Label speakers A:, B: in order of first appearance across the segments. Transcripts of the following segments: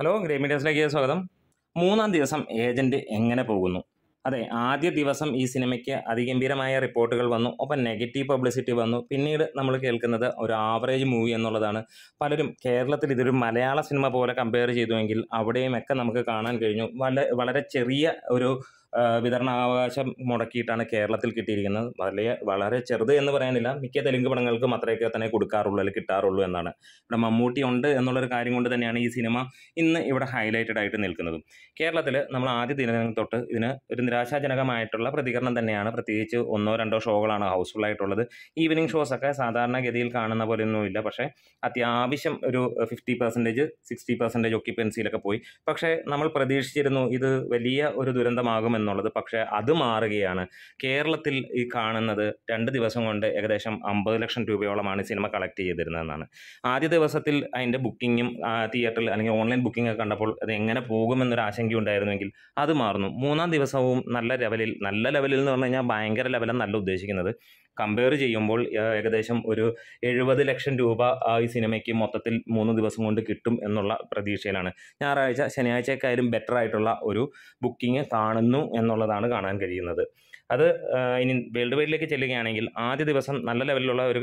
A: hello ഗ്രേമീഡിയസിലേക്ക് സ്വാഗതം മൂന്നാം ദിവസം ഏജൻറ്റ് എങ്ങനെ പോകുന്നു അതെ ആദ്യ ദിവസം ഈ സിനിമയ്ക്ക് അതിഗംഭീരമായ റിപ്പോർട്ടുകൾ വന്നു ഒപ്പം നെഗറ്റീവ് പബ്ലിസിറ്റി വന്നു പിന്നീട് നമ്മൾ കേൾക്കുന്നത് ഒരു ആവറേജ് മൂവി എന്നുള്ളതാണ് പലരും കേരളത്തിൽ ഇതൊരു മലയാള സിനിമ പോലെ കമ്പയർ ചെയ്തുവെങ്കിൽ അവിടെയുമൊക്കെ നമുക്ക് കാണാൻ കഴിഞ്ഞു വളരെ ചെറിയ ഒരു വിതരണാവകാശം മുടക്കിയിട്ടാണ് കേരളത്തിൽ കിട്ടിയിരിക്കുന്നത് വലിയ വളരെ ചെറുത് എന്ന് പറയാനില്ല മിക്ക തെലുങ്ക് പടങ്ങൾക്കും അത്രയൊക്കെ തന്നെ കൊടുക്കാറുള്ളൂ അല്ലെങ്കിൽ കിട്ടാറുള്ളൂ എന്നാണ് ഇവിടെ മമ്മൂട്ടി ഉണ്ട് എന്നുള്ളൊരു കാര്യം കൊണ്ട് തന്നെയാണ് ഈ സിനിമ ഇന്ന് ഇവിടെ ഹൈലൈറ്റഡ് ആയിട്ട് നിൽക്കുന്നത് കേരളത്തിൽ നമ്മൾ ആദ്യ ദിനങ്ങൾ തൊട്ട് ഇതിന് ഒരു നിരാശാജനകമായിട്ടുള്ള പ്രതികരണം തന്നെയാണ് പ്രത്യേകിച്ച് ഒന്നോ രണ്ടോ ഷോകളാണ് ഹൗസ്ഫുൾ ആയിട്ടുള്ളത് ഈവനിങ് ഷോസ് ഒക്കെ സാധാരണഗതിയിൽ കാണുന്ന പോലെയൊന്നുമില്ല പക്ഷേ അത്യാവശ്യം ഒരു ഫിഫ്റ്റി പെർസെൻറ്റേജ് സിക്സ്റ്റി പെർസെൻറ്റേജ് ഒക്യുപ്പൻസിയിലൊക്കെ പോയി പക്ഷേ നമ്മൾ പ്രതീക്ഷിച്ചിരുന്നു ഇത് വലിയ ഒരു ദുരന്തമാകും എന്നുള്ളത് പക്ഷേ അത് മാറുകയാണ് കേരളത്തിൽ ഈ കാണുന്നത് രണ്ട് ദിവസം കൊണ്ട് ഏകദേശം അമ്പത് ലക്ഷം രൂപയോളമാണ് സിനിമ കളക്ട് ചെയ്തിരുന്നതെന്നാണ് ആദ്യ ദിവസത്തിൽ അതിൻ്റെ ബുക്കിങ്ങും തിയേറ്ററിൽ അല്ലെങ്കിൽ ഓൺലൈൻ ബുക്കിംഗ് ഒക്കെ കണ്ടപ്പോൾ അത് എങ്ങനെ പോകുമെന്നൊരു ആശങ്കയുണ്ടായിരുന്നുവെങ്കിൽ അത് മാറുന്നു മൂന്നാം ദിവസവും നല്ല ലെവലിൽ നല്ല ലെവലിൽ എന്ന് പറഞ്ഞു കഴിഞ്ഞാൽ ഭയങ്കര ലെവലെന്നല്ല ഉദ്ദേശിക്കുന്നത് കമ്പയർ ചെയ്യുമ്പോൾ ഏകദേശം ഒരു എഴുപത് ലക്ഷം രൂപ ഈ സിനിമയ്ക്ക് മൊത്തത്തിൽ മൂന്ന് ദിവസം കൊണ്ട് കിട്ടും എന്നുള്ള പ്രതീക്ഷയിലാണ് ഞായറാഴ്ച ശനിയാഴ്ചക്കായാലും ബെറ്റർ ആയിട്ടുള്ള ഒരു ബുക്കിംഗ് കാണുന്നു എന്നുള്ളതാണ് കാണാൻ കഴിയുന്നത് അത് ഇനി വേൾഡ് വൈഡിലേക്ക് ചെല്ലുകയാണെങ്കിൽ ആദ്യ ദിവസം നല്ല ലെവലിലുള്ള ഒരു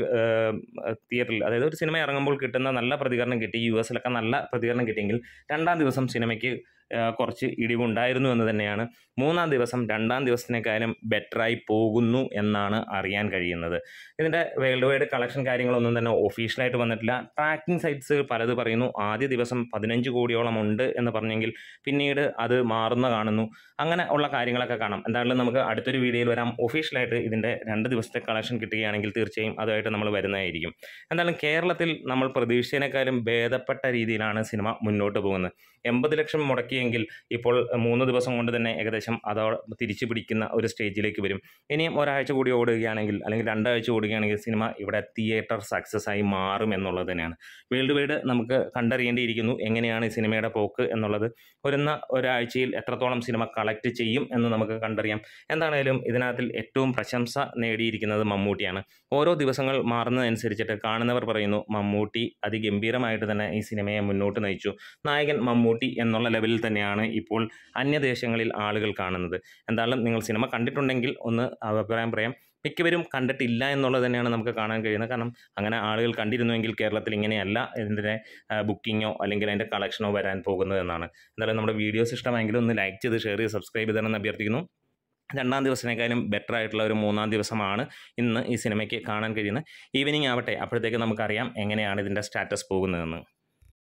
A: തിയേറ്ററിൽ അതായത് ഒരു സിനിമ ഇറങ്ങുമ്പോൾ കിട്ടുന്ന നല്ല പ്രതികരണം കിട്ടി യു എസിലൊക്കെ നല്ല പ്രതികരണം കിട്ടിയെങ്കിൽ രണ്ടാം ദിവസം സിനിമയ്ക്ക് കുറച്ച് ഇടിവുണ്ടായിരുന്നു എന്ന് തന്നെയാണ് മൂന്നാം ദിവസം രണ്ടാം ദിവസത്തിനേക്കാളും ബെറ്ററായി പോകുന്നു എന്നാണ് അറിയാൻ കഴിയുന്നത് ഇതിൻ്റെ വേൾഡ് വൈഡ് കളക്ഷൻ കാര്യങ്ങളൊന്നും തന്നെ ഒഫീഷ്യലായിട്ട് വന്നിട്ടില്ല ട്രാക്കിംഗ് സൈറ്റ്സ് പലത് പറയുന്നു ആദ്യ ദിവസം പതിനഞ്ച് കോടിയോളം ഉണ്ട് എന്ന് പറഞ്ഞെങ്കിൽ പിന്നീട് അത് മാറുന്ന കാണുന്നു അങ്ങനെ ഉള്ള കാര്യങ്ങളൊക്കെ കാണാം എന്തായാലും നമുക്ക് അടുത്തൊരു വീഡിയോയിൽ വരാം ഒഫീഷ്യലായിട്ട് ഇതിൻ്റെ രണ്ട് ദിവസത്തെ കളക്ഷൻ കിട്ടുകയാണെങ്കിൽ തീർച്ചയായും അതുമായിട്ട് നമ്മൾ വരുന്നതായിരിക്കും എന്തായാലും കേരളത്തിൽ നമ്മൾ പ്രതീക്ഷിച്ചതിനേക്കാളും ഭേദപ്പെട്ട രീതിയിലാണ് സിനിമ മുന്നോട്ട് പോകുന്നത് എൺപത് ലക്ഷം മുടക്കി പറ്റിയെങ്കിൽ ഇപ്പോൾ മൂന്ന് ദിവസം കൊണ്ട് തന്നെ ഏകദേശം അതോ തിരിച്ചു പിടിക്കുന്ന ഒരു സ്റ്റേജിലേക്ക് വരും ഇനിയും ഒരാഴ്ച കൂടി ഓടുകയാണെങ്കിൽ അല്ലെങ്കിൽ രണ്ടാഴ്ച ഓടുകയാണെങ്കിൽ സിനിമ ഇവിടെ തിയേറ്റർ സക്സസ് ആയി മാറും എന്നുള്ളത് തന്നെയാണ് വേൾഡ് വൈഡ് നമുക്ക് കണ്ടറിയേണ്ടിയിരിക്കുന്നു എങ്ങനെയാണ് ഈ സിനിമയുടെ പോക്ക് എന്നുള്ളത് വരുന്ന ഒരാഴ്ചയിൽ എത്രത്തോളം സിനിമ കളക്ട് ചെയ്യും എന്ന് നമുക്ക് കണ്ടറിയാം എന്താണേലും ഇതിനകത്തിൽ ഏറ്റവും പ്രശംസ നേടിയിരിക്കുന്നത് മമ്മൂട്ടിയാണ് ഓരോ ദിവസങ്ങൾ മാറുന്നതനുസരിച്ചിട്ട് കാണുന്നവർ പറയുന്നു മമ്മൂട്ടി അതിഗംഭീരമായിട്ട് തന്നെ ഈ സിനിമയെ മുന്നോട്ട് നയിച്ചു നായകൻ മമ്മൂട്ടി എന്നുള്ള ലെവലിൽ തന്നെയാണ് ഇപ്പോൾ അന്യദേശങ്ങളിൽ ആളുകൾ കാണുന്നത് എന്തായാലും നിങ്ങൾ സിനിമ കണ്ടിട്ടുണ്ടെങ്കിൽ ഒന്ന് അഭിപ്രായം പറയാം മിക്കവരും കണ്ടിട്ടില്ല എന്നുള്ളത് തന്നെയാണ് നമുക്ക് കാണാൻ കഴിയുന്നത് കാരണം അങ്ങനെ ആളുകൾ കണ്ടിരുന്നുവെങ്കിൽ കേരളത്തിൽ ഇങ്ങനെയല്ല ഇതിൻ്റെ ബുക്കിങ്ങോ അല്ലെങ്കിൽ അതിൻ്റെ കളക്ഷനോ വരാൻ പോകുന്നത് എന്നാണ് എന്തായാലും നമ്മുടെ വീഡിയോസ് ഇഷ്ടമെങ്കിൽ ഒന്ന് ലൈക്ക് ചെയ്ത് ഷെയർ ചെയ്ത് സബ്സ്ക്രൈബ് ചെയ്തണമെന്ന് അഭ്യർത്ഥിക്കുന്നു രണ്ടാം ദിവസത്തിനേക്കാളും ബെറ്റർ ആയിട്ടുള്ള ഒരു മൂന്നാം ദിവസമാണ് ഇന്ന് ഈ സിനിമയ്ക്ക് കാണാൻ കഴിയുന്നത് ഈവനിങ് ആവട്ടെ അപ്പോഴത്തേക്ക് നമുക്കറിയാം എങ്ങനെയാണ് ഇതിൻ്റെ സ്റ്റാറ്റസ് പോകുന്നതെന്ന്